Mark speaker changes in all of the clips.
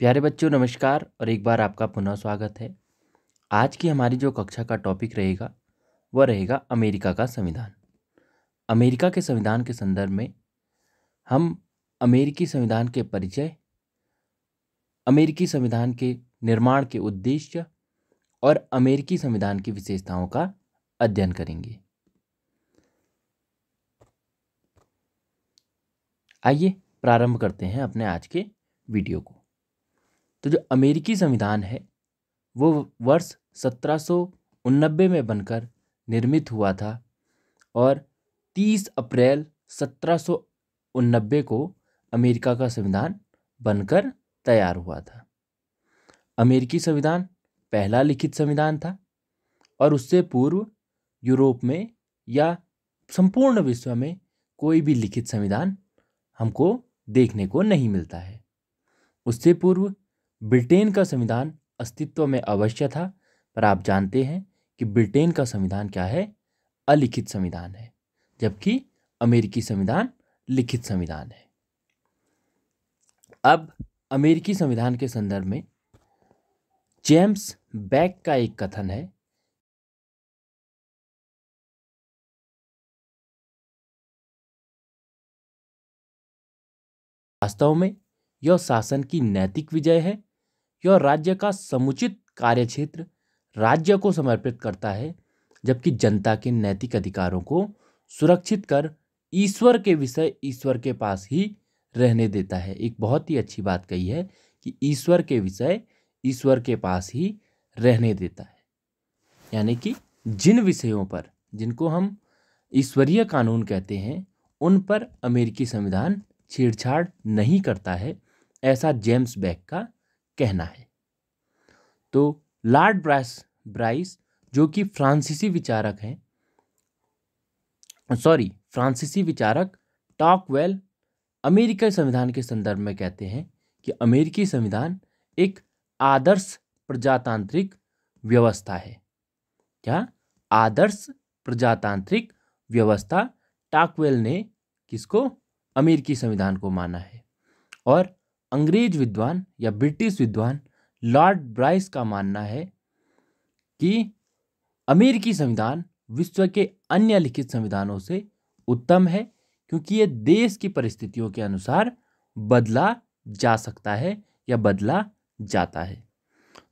Speaker 1: प्यारे बच्चों नमस्कार और एक बार आपका पुनः स्वागत है आज की हमारी जो कक्षा का टॉपिक रहेगा वह रहेगा अमेरिका का संविधान अमेरिका के संविधान के संदर्भ में हम अमेरिकी संविधान के परिचय अमेरिकी संविधान के निर्माण के उद्देश्य और अमेरिकी संविधान की विशेषताओं का अध्ययन करेंगे आइए प्रारंभ करते हैं अपने आज के वीडियो को तो जो अमेरिकी संविधान है वो वर्ष सत्रह में बनकर निर्मित हुआ था और 30 अप्रैल सत्रह को अमेरिका का संविधान बनकर तैयार हुआ था अमेरिकी संविधान पहला लिखित संविधान था और उससे पूर्व यूरोप में या संपूर्ण विश्व में कोई भी लिखित संविधान हमको देखने को नहीं मिलता है उससे पूर्व ब्रिटेन का संविधान अस्तित्व में अवश्य था पर आप जानते हैं कि ब्रिटेन का संविधान क्या है अलिखित संविधान है जबकि अमेरिकी संविधान लिखित संविधान है अब
Speaker 2: अमेरिकी संविधान के संदर्भ में जेम्स बैक का एक कथन है वास्तव में यह शासन की नैतिक विजय है यह राज्य का समुचित कार्य क्षेत्र राज्य
Speaker 1: को समर्पित करता है जबकि जनता के नैतिक अधिकारों को सुरक्षित कर ईश्वर के विषय ईश्वर के पास ही रहने देता है एक बहुत ही अच्छी बात कही है कि ईश्वर के विषय ईश्वर के पास ही रहने देता है यानी कि जिन विषयों पर जिनको हम ईश्वरीय कानून कहते हैं उन पर अमेरिकी संविधान छेड़छाड़ नहीं करता है ऐसा जेम्स बैक का कहना है तो लार्ड ब्रास ब्राइस जो कि फ्रांसीसी विचारक हैं सॉरी फ्रांसीसी विचारक टॉकवेल अमेरिकी संविधान के संदर्भ में कहते हैं कि अमेरिकी संविधान एक आदर्श प्रजातांत्रिक व्यवस्था है क्या आदर्श प्रजातांत्रिक व्यवस्था टाकवेल ने किसको अमेरिकी संविधान को माना है और अंग्रेज विद्वान या ब्रिटिश विद्वान लॉर्ड ब्राइस का मानना है कि अमेरिकी संविधान विश्व के अन्य लिखित संविधानों से उत्तम है क्योंकि ये देश की परिस्थितियों के अनुसार बदला जा सकता है या बदला जाता है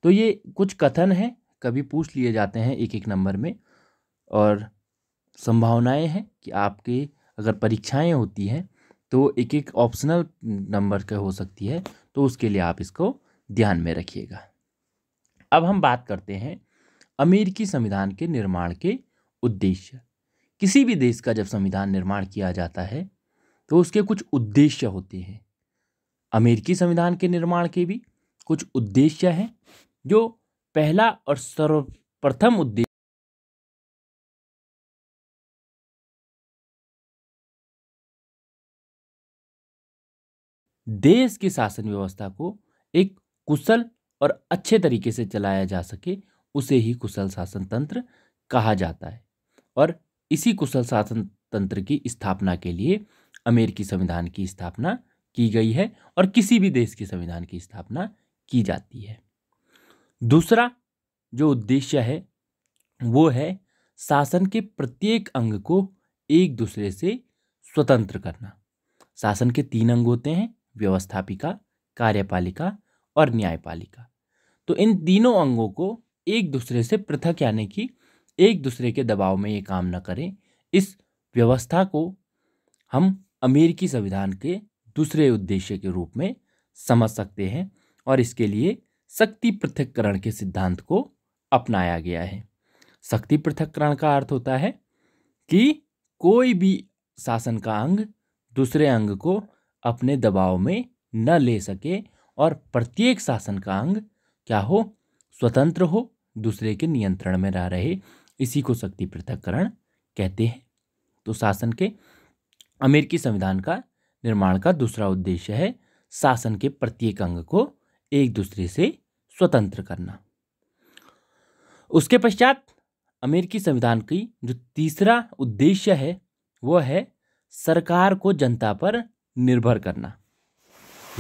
Speaker 1: तो ये कुछ कथन हैं कभी पूछ लिए जाते हैं एक एक नंबर में और संभावनाएं हैं कि आपके अगर परीक्षाएं होती हैं तो एक एक ऑप्शनल नंबर का हो सकती है तो उसके लिए आप इसको ध्यान में रखिएगा अब हम बात करते हैं अमेरिकी संविधान के निर्माण के उद्देश्य किसी भी देश का जब संविधान निर्माण किया जाता है तो उसके कुछ उद्देश्य होते हैं अमेरिकी संविधान
Speaker 2: के निर्माण के भी कुछ उद्देश्य हैं जो पहला और सर्वप्रथम उद्देश्य देश की शासन व्यवस्था को एक कुशल और अच्छे तरीके से चलाया जा सके उसे ही
Speaker 1: कुशल शासन तंत्र कहा जाता है और इसी कुशल शासन तंत्र की स्थापना के लिए अमेरिकी संविधान की स्थापना की गई है और किसी भी देश के संविधान की स्थापना की जाती है दूसरा जो उद्देश्य है वो है शासन के प्रत्येक अंग को एक दूसरे से स्वतंत्र करना शासन के तीन अंग होते हैं व्यवस्थापिका कार्यपालिका और न्यायपालिका तो इन तीनों अंगों को एक दूसरे से पृथक यानी कि एक दूसरे के दबाव में ये काम न करें इस व्यवस्था को हम अमेरिकी संविधान के दूसरे उद्देश्य के रूप में समझ सकते हैं और इसके लिए शक्ति पृथककरण के सिद्धांत को अपनाया गया है शक्ति पृथककरण का अर्थ होता है कि कोई भी शासन का अंग दूसरे अंग को अपने दबाव में न ले सके और प्रत्येक शासन का अंग क्या हो स्वतंत्र हो दूसरे के नियंत्रण में रह रहे इसी को शक्ति पृथककरण कहते हैं तो शासन के अमेरिकी संविधान का निर्माण का दूसरा उद्देश्य है शासन के प्रत्येक अंग को एक दूसरे से स्वतंत्र करना उसके पश्चात अमेरिकी संविधान की जो तीसरा उद्देश्य है वह है सरकार को जनता पर निर्भर करना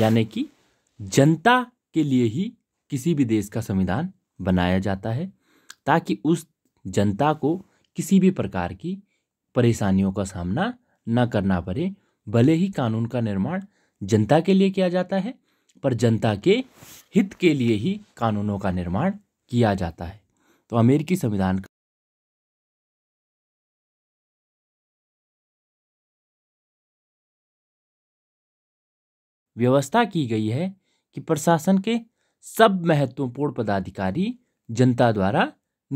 Speaker 1: यानी कि जनता के लिए ही किसी भी देश का संविधान बनाया जाता है ताकि उस जनता को किसी भी प्रकार की परेशानियों का सामना न करना पड़े भले ही कानून का निर्माण जनता के लिए किया जाता है पर
Speaker 2: जनता के हित के लिए ही कानूनों का निर्माण किया जाता है तो अमेरिकी संविधान व्यवस्था की गई है कि प्रशासन के सब महत्वपूर्ण पदाधिकारी जनता द्वारा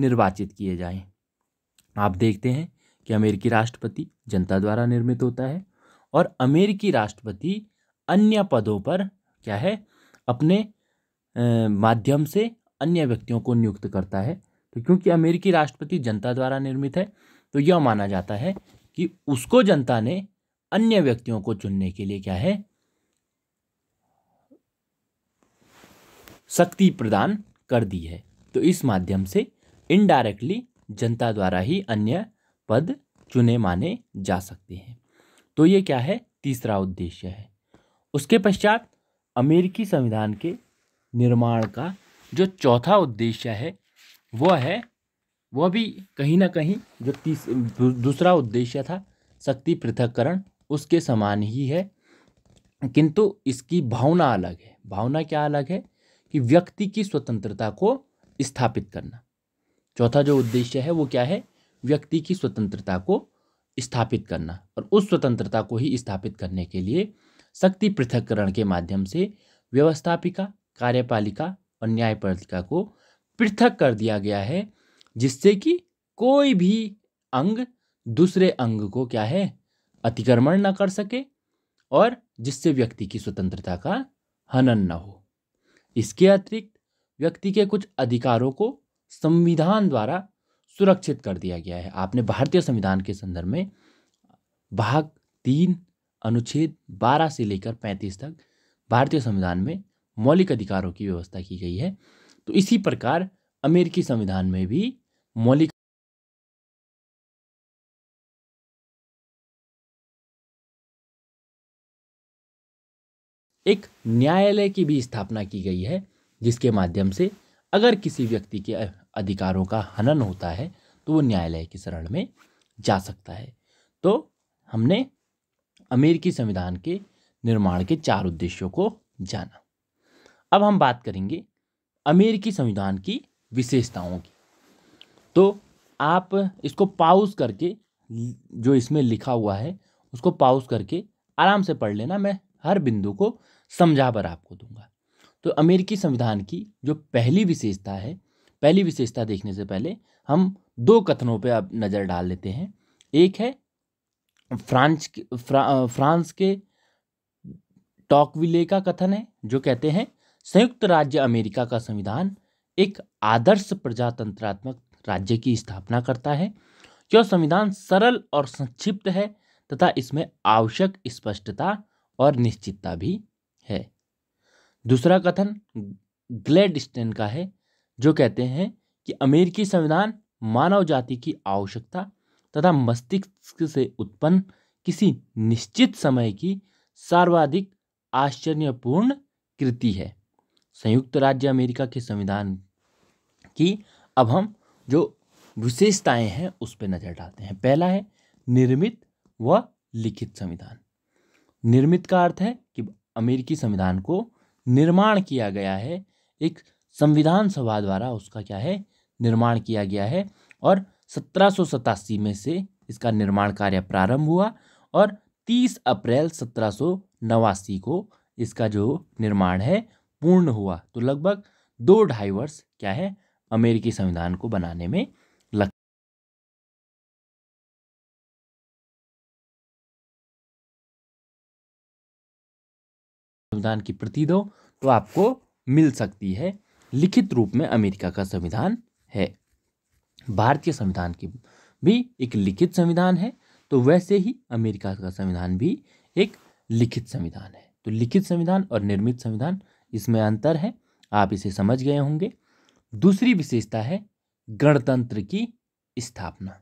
Speaker 1: निर्वाचित किए जाएं। आप देखते हैं कि अमेरिकी राष्ट्रपति जनता द्वारा निर्मित होता है और अमेरिकी राष्ट्रपति अन्य पदों पर क्या है अपने माध्यम से अन्य व्यक्तियों को नियुक्त करता है तो क्योंकि अमेरिकी राष्ट्रपति जनता द्वारा निर्मित है तो यह माना जाता है कि उसको जनता ने अन्य व्यक्तियों को चुनने के लिए क्या है शक्ति प्रदान कर दी है तो इस माध्यम से इनडायरेक्टली जनता द्वारा ही अन्य पद चुने माने जा सकते हैं तो ये क्या है तीसरा उद्देश्य है उसके पश्चात अमेरिकी संविधान के निर्माण का जो चौथा उद्देश्य है वह है वह भी कहीं ना कहीं जो तीस दूसरा उद्देश्य था शक्ति पृथककरण उसके समान ही है किंतु इसकी भावना अलग है भावना क्या अलग है कि व्यक्ति की स्वतंत्रता को स्थापित करना चौथा जो उद्देश्य है वो क्या है व्यक्ति की स्वतंत्रता को स्थापित करना और उस स्वतंत्रता को ही स्थापित करने के लिए शक्ति पृथककरण के माध्यम से व्यवस्थापिका कार्यपालिका और न्यायपालिका को पृथक कर दिया गया है जिससे कि कोई भी अंग दूसरे अंग को क्या है अतिक्रमण ना कर सके और जिससे व्यक्ति की स्वतंत्रता का हनन न हो इसके अतिरिक्त व्यक्ति के कुछ अधिकारों को संविधान द्वारा सुरक्षित कर दिया गया है आपने भारतीय संविधान के संदर्भ में भाग तीन अनुच्छेद बारह से लेकर पैंतीस तक भारतीय संविधान में
Speaker 2: मौलिक अधिकारों की व्यवस्था की गई है तो इसी प्रकार अमेरिकी संविधान में भी मौलिक एक न्यायालय की भी स्थापना की गई है जिसके माध्यम से अगर किसी व्यक्ति के अधिकारों का
Speaker 1: हनन होता है तो वो न्यायालय की शरण में जा सकता है तो हमने अमेरिकी संविधान के निर्माण के चार उद्देश्यों को जाना अब हम बात करेंगे अमेरिकी संविधान की विशेषताओं की तो आप इसको पाउज करके जो इसमें लिखा हुआ है उसको पाउज करके आराम से पढ़ लेना मैं हर बिंदु को समझा पर आपको दूंगा तो अमेरिकी संविधान की जो पहली विशेषता है पहली विशेषता देखने से पहले हम दो कथनों पे अब नज़र डाल लेते हैं एक है फ्रांस फ्रा, फ्रांस के टॉकविले का कथन है जो कहते हैं संयुक्त राज्य अमेरिका का संविधान एक आदर्श प्रजातंत्रात्मक राज्य की स्थापना करता है जो संविधान सरल और संक्षिप्त है तथा इसमें आवश्यक स्पष्टता और निश्चितता भी है दूसरा कथन ग्लेडस्टेन का है जो कहते हैं कि अमेरिकी संविधान मानव जाति की आवश्यकता तथा मस्तिष्क से उत्पन्न किसी निश्चित समय की सर्वाधिक आश्चर्यपूर्ण कृति है संयुक्त राज्य अमेरिका के संविधान की अब हम जो विशेषताएं हैं उस पर नज़र डालते हैं पहला है निर्मित व लिखित संविधान निर्मित का अर्थ है कि अमेरिकी संविधान को निर्माण किया गया है एक संविधान सभा द्वारा उसका क्या है निर्माण किया गया है और सत्रह में से इसका निर्माण कार्य प्रारंभ हुआ और 30 अप्रैल सत्रह को इसका जो निर्माण है
Speaker 2: पूर्ण हुआ तो लगभग दो ढाई वर्ष क्या है अमेरिकी संविधान को बनाने में संविधान की प्रति दो तो आपको मिल सकती है लिखित रूप में अमेरिका का संविधान है
Speaker 1: भारतीय संविधान की भी एक लिखित संविधान है तो वैसे ही अमेरिका का संविधान भी एक लिखित संविधान है तो लिखित संविधान और निर्मित संविधान इसमें अंतर है आप इसे समझ गए होंगे दूसरी विशेषता है गणतंत्र की स्थापना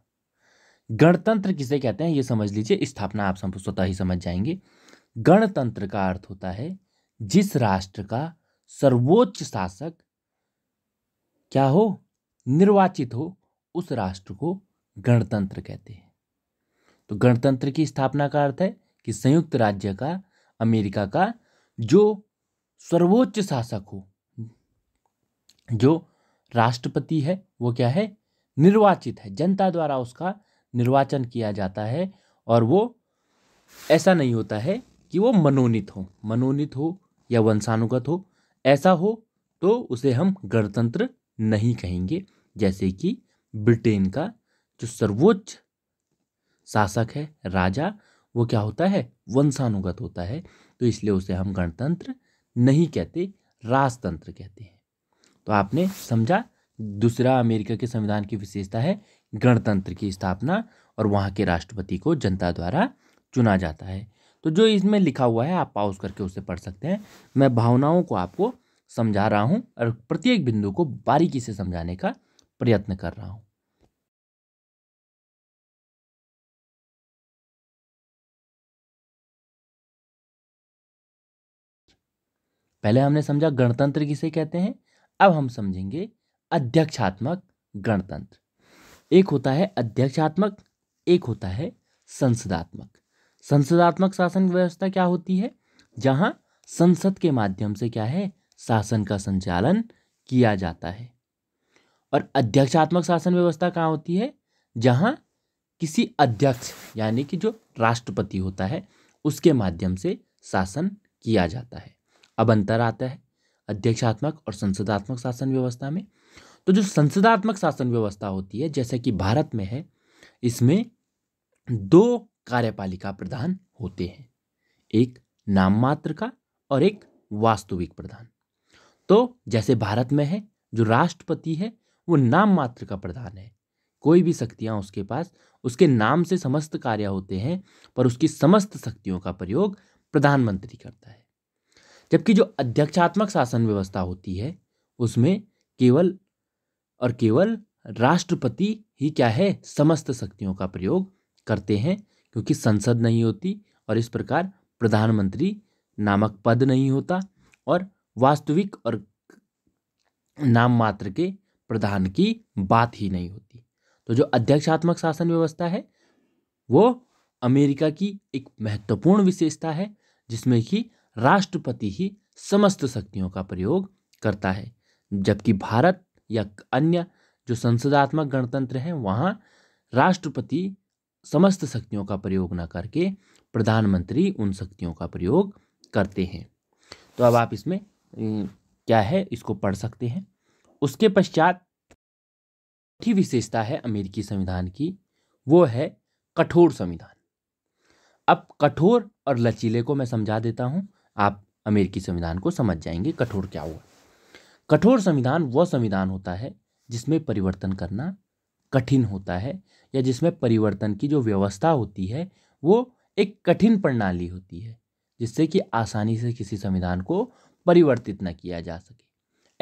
Speaker 1: गणतंत्र किसे कहते हैं ये समझ लीजिए स्थापना आप स्वतः ही समझ जाएंगे गणतंत्र का अर्थ होता है जिस राष्ट्र का सर्वोच्च शासक क्या हो निर्वाचित हो उस राष्ट्र को गणतंत्र कहते हैं तो गणतंत्र की स्थापना का अर्थ है कि संयुक्त राज्य का अमेरिका का जो सर्वोच्च शासक हो जो राष्ट्रपति है वो क्या है निर्वाचित है जनता द्वारा उसका निर्वाचन किया जाता है और वो ऐसा नहीं होता है कि वो मनोनीत हो मनोनीत हो या वंशानुगत हो ऐसा हो तो उसे हम गणतंत्र नहीं कहेंगे जैसे कि ब्रिटेन का जो सर्वोच्च शासक है राजा वो क्या होता है वंशानुगत होता है तो इसलिए उसे हम गणतंत्र नहीं कहते राजतंत्र कहते हैं तो आपने समझा दूसरा अमेरिका के संविधान की विशेषता है गणतंत्र की स्थापना और वहाँ के राष्ट्रपति को जनता द्वारा चुना जाता है तो जो इसमें लिखा हुआ है आप पाउज करके उसे पढ़ सकते हैं मैं भावनाओं को आपको
Speaker 2: समझा रहा हूँ और प्रत्येक बिंदु को बारीकी से समझाने का प्रयत्न कर रहा हूँ पहले हमने समझा गणतंत्र किसे कहते हैं अब हम समझेंगे अध्यक्षात्मक
Speaker 1: गणतंत्र एक होता है अध्यक्षात्मक एक होता है संसदात्मक संसदात्मक शासन व्यवस्था क्या होती है जहाँ संसद के माध्यम से क्या है शासन का संचालन किया जाता है और अध्यक्षात्मक शासन व्यवस्था कहाँ होती है जहाँ किसी अध्यक्ष यानी कि जो राष्ट्रपति होता है उसके माध्यम से शासन किया जाता है अब अंतर आता है अध्यक्षात्मक और संसदात्मक शासन व्यवस्था में तो जो संसदात्मक शासन व्यवस्था होती है जैसे कि भारत में है इसमें दो कार्यपालिका प्रधान होते हैं एक नाम मात्र का और एक वास्तविक प्रधान तो जैसे भारत में है जो राष्ट्रपति है वो नाम मात्र का प्रधान है कोई भी शक्तियाँ उसके पास उसके नाम से समस्त कार्य होते हैं पर उसकी समस्त शक्तियों का प्रयोग प्रधानमंत्री करता है जबकि जो अध्यक्षात्मक शासन व्यवस्था होती है उसमें केवल और केवल राष्ट्रपति ही क्या है समस्त शक्तियों का प्रयोग करते हैं क्योंकि संसद नहीं होती और इस प्रकार प्रधानमंत्री नामक पद नहीं होता और वास्तविक और नाम मात्र के प्रधान की बात ही नहीं होती तो जो अध्यक्षात्मक शासन व्यवस्था है वो अमेरिका की एक महत्वपूर्ण विशेषता है जिसमें कि राष्ट्रपति ही समस्त शक्तियों का प्रयोग करता है जबकि भारत या अन्य जो संसदात्मक गणतंत्र हैं वहाँ राष्ट्रपति समस्त शक्तियों का प्रयोग ना करके प्रधानमंत्री उन शक्तियों का प्रयोग करते हैं तो अब आप इसमें क्या है इसको पढ़ सकते हैं उसके पश्चात चौथी विशेषता है अमेरिकी संविधान की वो है कठोर संविधान अब कठोर और लचीले को मैं समझा देता हूँ आप अमेरिकी संविधान को समझ जाएंगे कठोर क्या हुआ कठोर संविधान वह संविधान होता है जिसमें परिवर्तन करना कठिन होता है या जिसमें परिवर्तन की जो व्यवस्था होती है वो एक कठिन प्रणाली होती है जिससे कि आसानी से किसी संविधान को परिवर्तित न किया जा सके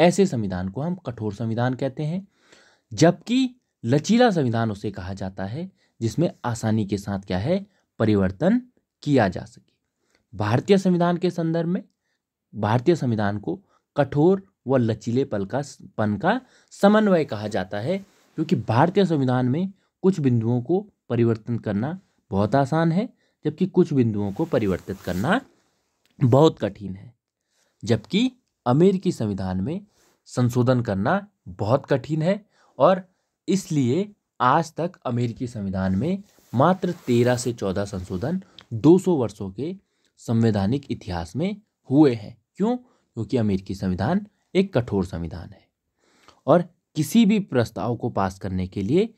Speaker 1: ऐसे संविधान को हम कठोर संविधान कहते हैं जबकि लचीला संविधान उसे कहा जाता है जिसमें आसानी के साथ क्या है परिवर्तन किया जा सके भारतीय संविधान के संदर्भ में भारतीय संविधान को कठोर व लचीलेपन का पन का समन्वय कहा जाता है क्योंकि भारतीय संविधान में कुछ बिंदुओं को परिवर्तन करना बहुत आसान है जबकि कुछ बिंदुओं को परिवर्तित करना बहुत कठिन है जबकि अमेरिकी संविधान में संशोधन करना बहुत कठिन है और इसलिए आज तक अमेरिकी संविधान में मात्र तेरह से चौदह संशोधन दो सौ वर्षों के संवैधानिक इतिहास में हुए हैं क्यों क्योंकि अमेरिकी संविधान एक कठोर संविधान है और किसी भी प्रस्ताव को पास करने के लिए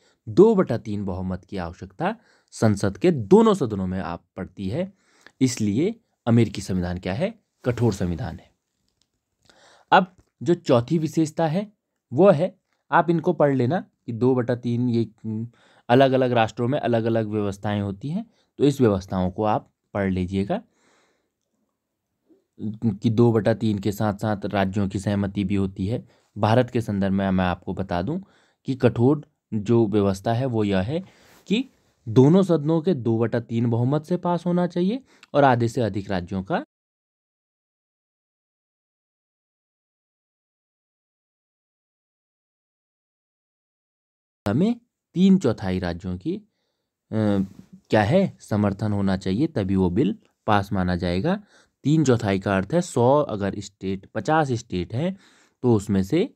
Speaker 1: दो बटा तीन बहुमत की आवश्यकता संसद के दोनों सदनों में आप पड़ती है इसलिए अमेरिकी संविधान क्या है कठोर संविधान है अब जो चौथी विशेषता है वो है आप इनको पढ़ लेना कि दो बटा तीन ये अलग अलग राष्ट्रों में अलग अलग व्यवस्थाएं होती हैं तो इस व्यवस्थाओं को आप पढ़ लीजिएगा कि दो बटा तीन के साथ साथ राज्यों की सहमति भी होती है भारत के संदर्भ में मैं आपको बता दूं कि कठोर जो व्यवस्था है वो यह है कि दोनों सदनों के दो बटा तीन बहुमत से पास होना
Speaker 2: चाहिए और आधे से अधिक राज्यों का में तीन चौथाई राज्यों की आ, क्या है समर्थन होना चाहिए
Speaker 1: तभी वो बिल पास माना जाएगा तीन चौथाई का अर्थ है सौ अगर स्टेट पचास स्टेट हैं तो उसमें से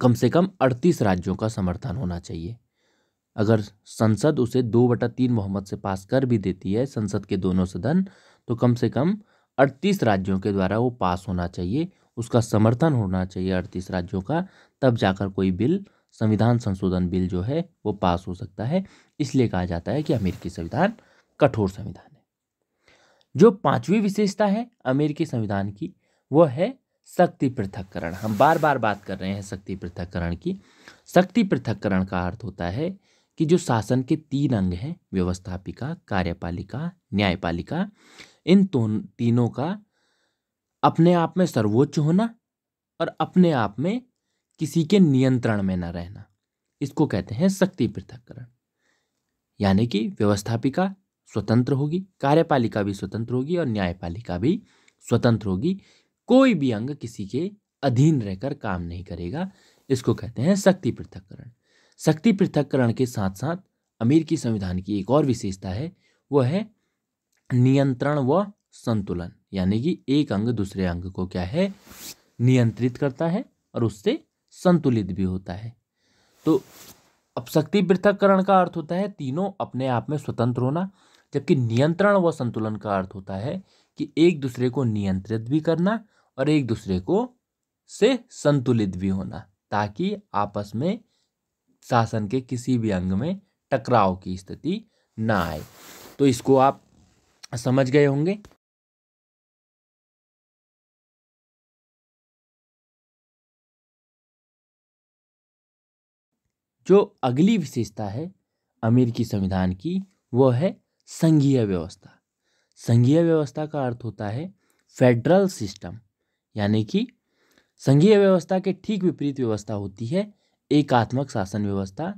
Speaker 1: कम से कम अड़तीस राज्यों का समर्थन होना चाहिए अगर संसद उसे दो बटा तीन बहुमत से पास कर भी देती है संसद के दोनों सदन तो कम से कम अड़तीस राज्यों के द्वारा वो पास होना चाहिए उसका समर्थन होना चाहिए अड़तीस राज्यों का तब जाकर कोई बिल संविधान संशोधन बिल जो है वो पास हो सकता है इसलिए कहा जाता है कि अमेरिकी संविधान कठोर संविधान है जो पांचवी विशेषता है अमेरिकी संविधान की वह है शक्ति पृथककरण हम बार बार बात कर रहे हैं शक्ति पृथककरण की शक्ति पृथककरण का अर्थ होता है कि जो शासन के तीन अंग हैं व्यवस्थापिका कार्यपालिका न्यायपालिका इन तो-, तीनों का अपने आप में सर्वोच्च होना और अपने आप में किसी के नियंत्रण में न रहना इसको कहते हैं शक्ति पृथककरण यानी कि व्यवस्थापिका स्वतंत्र होगी कार्यपालिका भी स्वतंत्र होगी और न्यायपालिका भी स्वतंत्र होगी कोई भी अंग किसी के अधीन रहकर काम नहीं करेगा इसको कहते हैं शक्ति पृथककरण शक्ति पृथककरण के साथ साथ अमीर की संविधान की एक और विशेषता है वह है नियंत्रण व संतुलन यानी कि एक अंग दूसरे अंग को क्या है नियंत्रित करता है और उससे संतुलित भी होता है तो अब शक्ति पृथककरण का अर्थ होता है तीनों अपने आप में स्वतंत्र होना जबकि नियंत्रण व संतुलन का अर्थ होता है कि एक दूसरे को नियंत्रित भी करना और एक दूसरे को से संतुलित भी होना ताकि आपस में शासन के किसी भी अंग में टकराव की स्थिति ना आए तो इसको
Speaker 2: आप समझ गए होंगे जो अगली विशेषता है अमेरिकी संविधान की वह है संघीय
Speaker 1: व्यवस्था संघीय व्यवस्था का अर्थ होता है फेडरल सिस्टम यानी कि संघीय व्यवस्था के ठीक विपरीत व्यवस्था होती है एकात्मक शासन व्यवस्था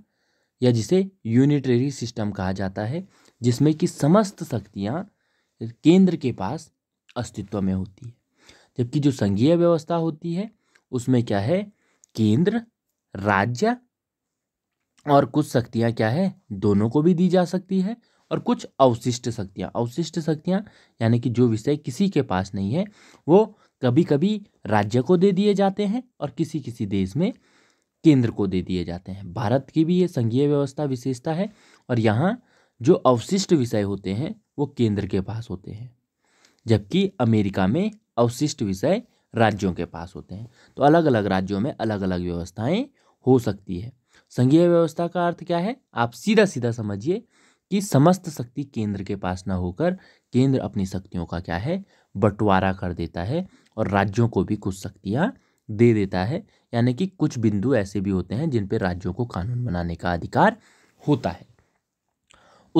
Speaker 1: या जिसे यूनिटरी सिस्टम कहा जाता है जिसमें कि समस्त शक्तियाँ केंद्र के पास अस्तित्व में होती है जबकि जो संघीय व्यवस्था होती है उसमें क्या है केंद्र राज्य और कुछ शक्तियाँ क्या है दोनों को भी दी जा सकती है और कुछ अवशिष्ट शक्तियाँ अवशिष्ट शक्तियाँ यानी कि जो विषय किसी के पास नहीं है वो कभी कभी राज्य को दे दिए जाते हैं और किसी किसी देश में केंद्र को दे दिए जाते हैं भारत की भी ये संघीय व्यवस्था विशेषता है और यहाँ जो अवशिष्ट विषय होते हैं वो केंद्र के पास होते हैं जबकि अमेरिका में अवशिष्ट विषय राज्यों के पास होते हैं तो अलग अलग राज्यों में अलग अलग व्यवस्थाएं हो सकती है संघीय व्यवस्था का अर्थ क्या है आप सीधा सीधा समझिए कि समस्त शक्ति केंद्र के पास ना होकर केंद्र अपनी शक्तियों का क्या है बंटवारा कर देता है और राज्यों को भी कुछ शक्तियाँ दे देता है यानी कि कुछ बिंदु ऐसे भी होते हैं जिन पर राज्यों को कानून बनाने का अधिकार होता है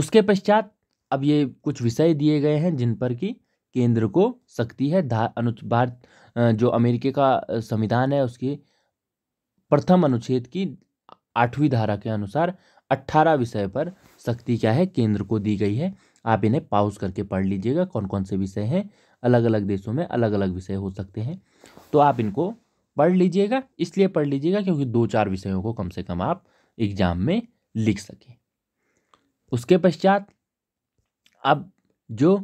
Speaker 1: उसके पश्चात अब ये कुछ विषय दिए गए हैं जिन पर कि केंद्र को शक्ति है अनु भारत जो अमेरिका का संविधान है उसके प्रथम अनुच्छेद की आठवीं धारा के अनुसार अट्ठारह विषय पर शक्ति क्या है केंद्र को दी गई है आप इन्हें पाउज करके पढ़ लीजिएगा कौन कौन से विषय हैं अलग अलग देशों में अलग अलग विषय हो सकते हैं तो आप इनको पढ़ लीजिएगा इसलिए पढ़ लीजिएगा क्योंकि दो चार विषयों को कम से कम आप
Speaker 2: एग्जाम में लिख सकें उसके पश्चात अब जो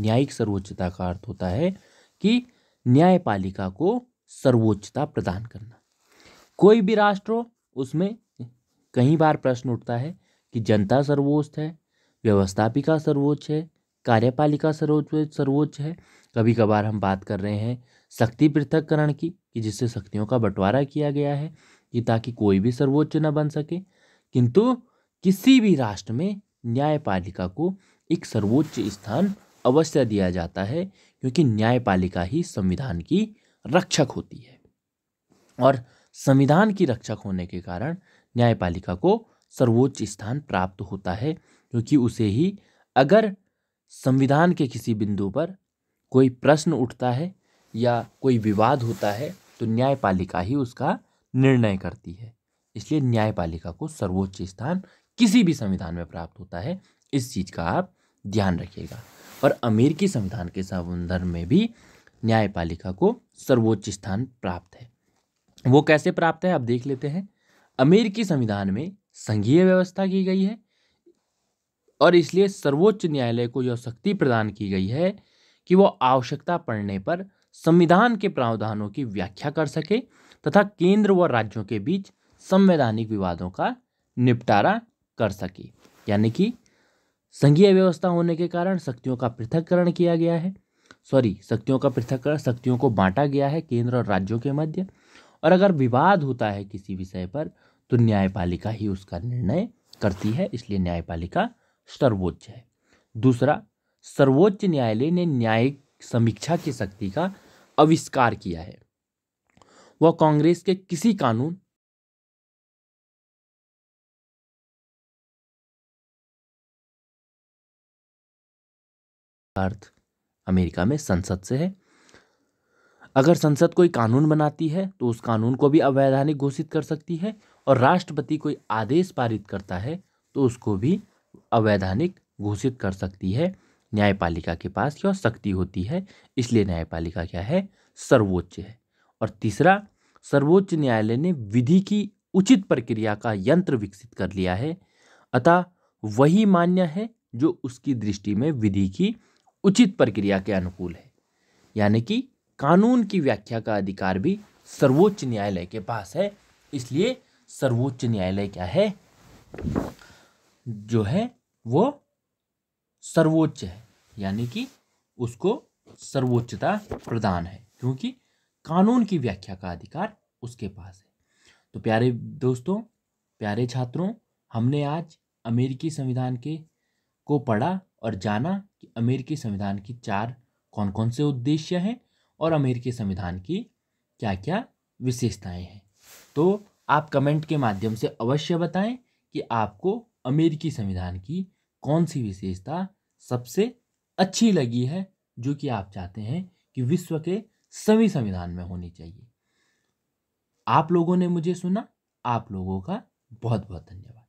Speaker 2: न्यायिक सर्वोच्चता का अर्थ होता है कि न्यायपालिका को
Speaker 1: सर्वोच्चता प्रदान करना कोई भी राष्ट्र हो उसमें कई बार प्रश्न उठता है कि जनता सर्वोच्च है व्यवस्थापिका सर्वोच्च है कार्यपालिका सर्वोच्च सर्वोच्च है कभी कभार हम बात कर रहे हैं शक्ति पृथककरण की कि जिससे शक्तियों का बंटवारा किया गया है कि ताकि कोई भी सर्वोच्च न बन सके किंतु किसी भी राष्ट्र में न्यायपालिका को एक सर्वोच्च स्थान अवश्य दिया जाता है क्योंकि न्यायपालिका ही संविधान की रक्षक होती है और संविधान की रक्षक होने के कारण न्यायपालिका को सर्वोच्च स्थान प्राप्त होता है क्योंकि उसे ही अगर संविधान के किसी बिंदु पर कोई प्रश्न उठता है या कोई विवाद होता है तो न्यायपालिका ही उसका निर्णय करती है इसलिए न्यायपालिका को सर्वोच्च स्थान किसी भी संविधान में प्राप्त होता है इस चीज़ का आप ध्यान रखिएगा और अमेरिकी संविधान के संदर्भ में भी न्यायपालिका को सर्वोच्च स्थान प्राप्त है वो कैसे प्राप्त है आप देख लेते हैं अमेरिकी संविधान में संघीय व्यवस्था की गई है और इसलिए सर्वोच्च न्यायालय को यह शक्ति प्रदान की गई है कि वो आवश्यकता पड़ने पर संविधान के प्रावधानों की व्याख्या कर सके तथा केंद्र व राज्यों के बीच संवैधानिक विवादों का निपटारा कर सके यानी कि संघीय व्यवस्था होने के कारण शक्तियों का पृथककरण किया गया है सॉरी शक्तियों का पृथककरण शक्तियों को बांटा गया है केंद्र और राज्यों के मध्य और अगर विवाद होता है किसी विषय पर तो न्यायपालिका ही उसका निर्णय करती है इसलिए न्यायपालिका सर्वोच्च है दूसरा सर्वोच्च न्यायालय ने न्यायिक समीक्षा की शक्ति का आविष्कार किया है
Speaker 2: वह कांग्रेस के किसी कानून अर्थ अमेरिका में संसद से है अगर संसद कोई कानून बनाती
Speaker 1: है तो उस कानून को भी अवैधानिक घोषित कर सकती है और राष्ट्रपति कोई आदेश पारित करता है तो उसको भी अवैधानिक घोषित कर सकती है न्यायपालिका के पास यह शक्ति होती है इसलिए न्यायपालिका क्या है सर्वोच्च है और तीसरा सर्वोच्च न्यायालय ने विधि की उचित प्रक्रिया का यंत्र विकसित कर लिया है अतः वही मान्य है जो उसकी दृष्टि में विधि की उचित प्रक्रिया के अनुकूल है यानी कि कानून की व्याख्या का अधिकार भी सर्वोच्च न्यायालय के पास है इसलिए सर्वोच्च न्यायालय क्या है जो है वो सर्वोच्च है यानी कि उसको सर्वोच्चता प्रदान है क्योंकि कानून की व्याख्या का अधिकार उसके पास है तो प्यारे दोस्तों प्यारे छात्रों हमने आज अमेरिकी संविधान के को पढ़ा और जाना कि अमेरिकी संविधान की चार कौन कौन से उद्देश्य हैं और अमेरिकी संविधान की क्या क्या विशेषताएं हैं तो आप कमेंट के माध्यम से अवश्य बताएं कि आपको अमेरिकी संविधान की कौन सी विशेषता सबसे अच्छी लगी है जो कि आप चाहते हैं कि विश्व के सभी संविधान में होनी चाहिए
Speaker 2: आप लोगों ने मुझे सुना आप लोगों का बहुत बहुत धन्यवाद